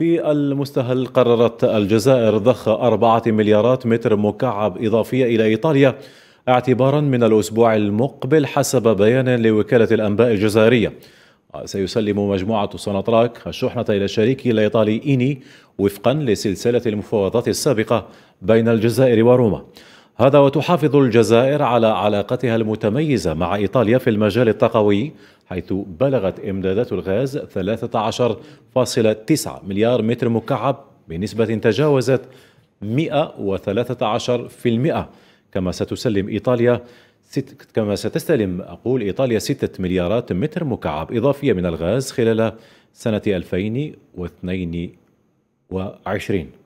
في المستهل قررت الجزائر ضخ أربعة مليارات متر مكعب إضافية إلى إيطاليا اعتبارا من الأسبوع المقبل حسب بيان لوكالة الأنباء الجزائرية سيسلم مجموعة سوناتراك الشحنة إلى الشريك الإيطالي إيني وفقا لسلسلة المفاوضات السابقة بين الجزائر وروما هذا وتحافظ الجزائر على علاقتها المتميزة مع إيطاليا في المجال الطاقوي حيث بلغت إمدادات الغاز 13.9 مليار متر مكعب بنسبة تجاوزت 113% كما ستسلم إيطاليا ست كما ستستلم أقول إيطاليا 6 مليارات متر مكعب إضافية من الغاز خلال سنة 2022